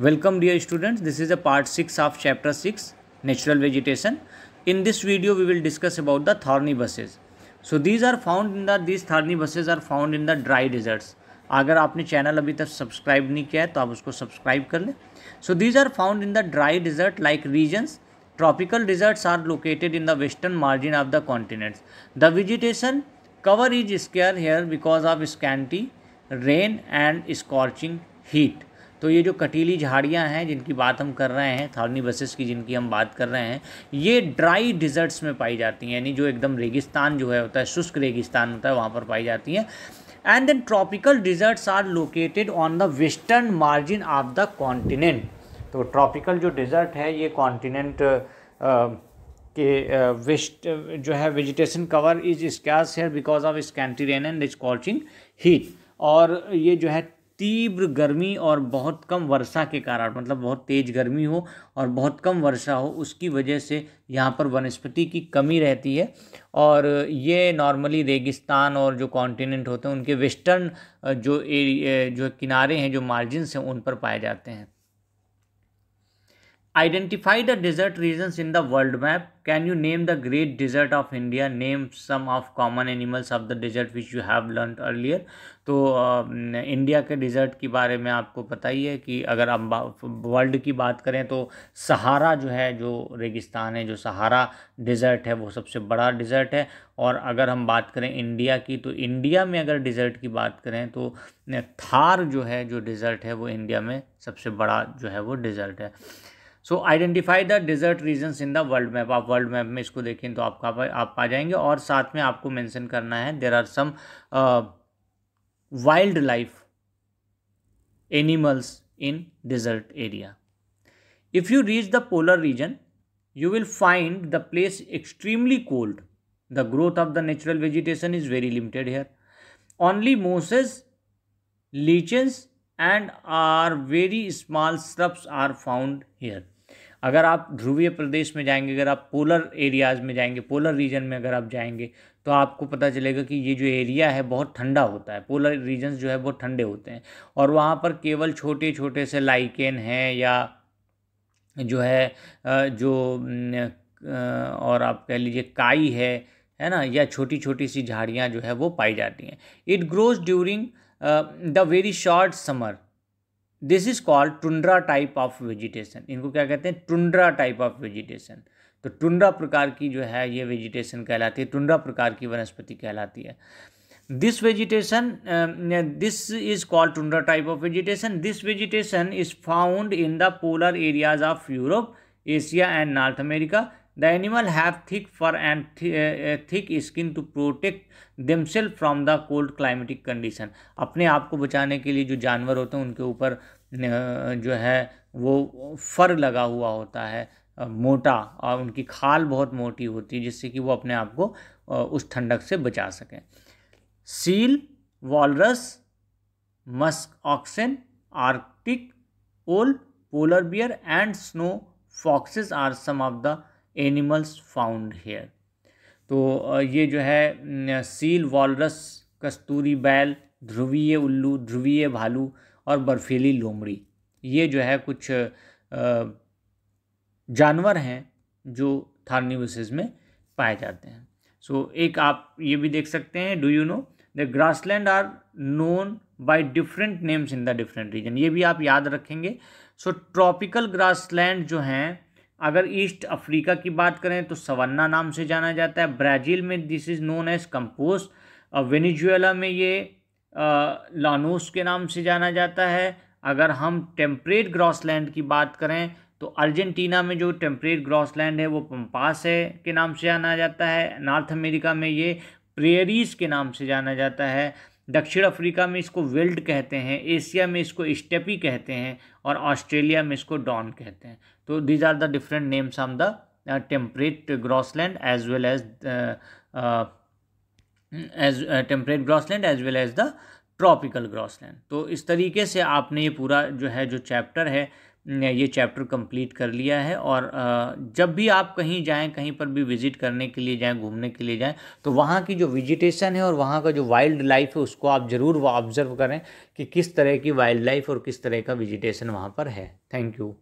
Welcome dear students, this is a part 6 of chapter 6 natural vegetation. In this video we will discuss about the thorny bushes. So these are found in the these thorny bushes are found in the dry deserts. अगर आपने channel अभी तक subscribe नहीं किया है तो आप उसको सब्सक्राइब कर लें so these are found in the dry desert like regions tropical deserts are located in the western margin of the continents the vegetation cover is scarce here because of scanty rain and scorching heat तो ये जो कटीली झाड़ियाँ हैं जिनकी बात हम कर रहे हैं थॉर्नी बसेस की जिनकी हम बात कर रहे हैं ये ड्राई डिजर्ट्स में पाई जाती हैं यानी जो एकदम रेगिस्तान जो है होता है शुष्क रेगिस्तान होता है वहाँ पर पाई जाती हैं and then tropical deserts are located on the western margin of the continent तो ट्रॉपिकल जो डिज़र्ट है ये कॉन्टिनेंट के वेस्ट जो है vegetation cover is scarce here because of scanty rain and is scorching heat और ये जो है तीव्र गर्मी और बहुत कम वर्षा के कारण मतलब बहुत तेज गर्मी हो और बहुत कम वर्षा हो उसकी वजह से यहाँ पर वनस्पति की कमी रहती है और ये नॉर्मली रेगिस्तान और जो कॉन्टिनेंट होते हैं उनके वेस्टर्न जो एरिया जो किनारे हैं जो मार्जिन्स हैं उन पर पाए जाते हैं Identify the desert regions in the world map. Can you name the great desert of India? Name some of common animals of the desert which you have learnt earlier. तो इंडिया के desert के बारे में आपको पता ही है कि अगर हम वर्ल्ड की बात करें तो सहारा जो है जो रेगिस्तान है जो सहारा डिज़र्ट है वो सबसे बड़ा डिज़र्ट है और अगर हम बात करें इंडिया की तो इंडिया में अगर डिज़र्ट की बात करें तो थार जो है जो डिज़र्ट है वो इंडिया में सबसे बड़ा जो है वो डिज़र्ट है so identify the desert regions in the world map आप वर्ल्ड मैप में इसको देखें तो आपका आप पा जाएंगे और साथ में आपको मेंशन करना है there are some wild life animals in desert area if you reach the polar region you will find the place extremely cold the growth of the natural vegetation is very limited here only mosses lichens and are very small shrubs are found here अगर आप ध्रुवीय प्रदेश में जाएंगे अगर आप polar areas में जाएंगे polar region में अगर आप जाएंगे तो आपको पता चलेगा कि ये जो एरिया है बहुत ठंडा होता है पोलर रीजन्स जो है बहुत ठंडे होते हैं और वहाँ पर केवल छोटे छोटे से लाइकेन हैं या जो है जो और आप कह लीजिए काई है है ना या छोटी छोटी सी झाड़ियाँ जो है वो पाई जाती हैं it grows during the very short summer this is called tundra type of vegetation इनको क्या कहते हैं टुंड्रा टाइप ऑफ वेजिटेशन तो टुंड्रा प्रकार की जो है ये वेजिटेशन कहलाती है टुंड्रा प्रकार की वनस्पति कहलाती है this vegetation this is called tundra type of vegetation this vegetation is found in the polar areas of Europe Asia and North America the animal have thick fur and thick skin to protect to from the cold climatic condition अपने आप को बचाने के लिए जो जानवर होते हैं उनके ऊपर जो है वो फर लगा हुआ होता है मोटा और उनकी खाल बहुत मोटी होती है जिससे कि वो अपने आप को उस ठंडक से बचा सकें seal walrus musk oxen Arctic owl polar bear and snow foxes are some of the animals found here तो ये जो है सील वॉलरस कस्तूरी बैल ध्रुवीय उल्लू ध्रुवीय भालू और बर्फीली लोमड़ी ये जो है कुछ जानवर हैं जो थार्निवसेज में पाए जाते हैं सो so, एक आप ये भी देख सकते हैं do you know the grassland are known by different names in the different region ये भी आप याद रखेंगे सो ट्रॉपिकल ग्रासलैंड जो हैं अगर ईस्ट अफ्रीका की बात करें तो सवन्ना नाम से जाना जाता है ब्राज़ील में this is known as campos Venezuela में ये लानोस के नाम से जाना जाता है अगर हम टेम्परेट ग्रॉसलैंड की बात करें तो अर्जेंटीना में जो टेम्परेट ग्रॉसलैंड है वो पम्पास है के नाम से जाना जाता है नॉर्थ अमेरिका में ये प्रेयरीज के नाम से जाना जाता है दक्षिण अफ्रीका में इसको वेल्ड कहते हैं एशिया में इसको स्टेपी कहते हैं और ऑस्ट्रेलिया में इसको डॉन कहते हैं तो these are the different names on the temperate grassland as well as as temperate grassland as well as the tropical grassland तो इस तरीके से आपने ये पूरा जो है जो चैप्टर है ये चैप्टर कंप्लीट कर लिया है और जब भी आप कहीं जाएं कहीं पर भी विज़िट करने के लिए जाएं घूमने के लिए जाएं तो वहाँ की जो विजिटेशन है और वहाँ का जो वाइल्ड लाइफ है उसको आप ज़रूर ऑब्ज़र्व करें कि किस तरह की वाइल्ड लाइफ और किस तरह का विजिटेशन वहाँ पर है थैंक यू